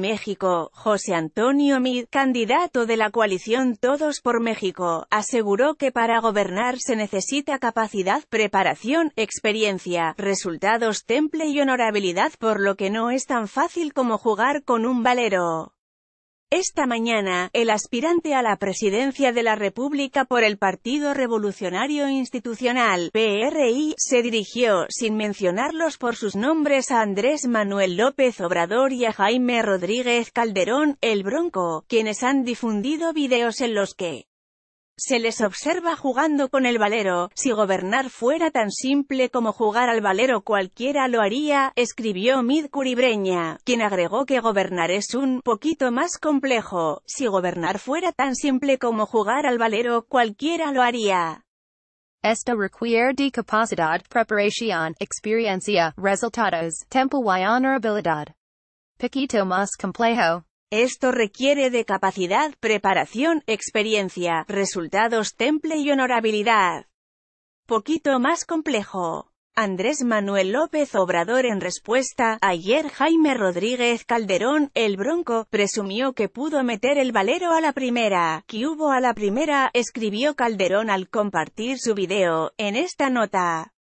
México, José Antonio Mid, candidato de la coalición Todos por México, aseguró que para gobernar se necesita capacidad, preparación, experiencia, resultados, temple y honorabilidad por lo que no es tan fácil como jugar con un valero. Esta mañana, el aspirante a la presidencia de la República por el Partido Revolucionario Institucional, PRI, se dirigió, sin mencionarlos por sus nombres, a Andrés Manuel López Obrador y a Jaime Rodríguez Calderón, el Bronco, quienes han difundido videos en los que se les observa jugando con el valero, si gobernar fuera tan simple como jugar al valero cualquiera lo haría, escribió Mid Curibreña, quien agregó que gobernar es un poquito más complejo, si gobernar fuera tan simple como jugar al valero cualquiera lo haría. Esto requiere de capacidad, preparación, experiencia, resultados, tiempo y honorabilidad. Pequito más complejo. Esto requiere de capacidad, preparación, experiencia, resultados, temple y honorabilidad. Poquito más complejo. Andrés Manuel López Obrador en respuesta, ayer Jaime Rodríguez Calderón, el Bronco, presumió que pudo meter el valero a la primera, que hubo a la primera, escribió Calderón al compartir su video, en esta nota.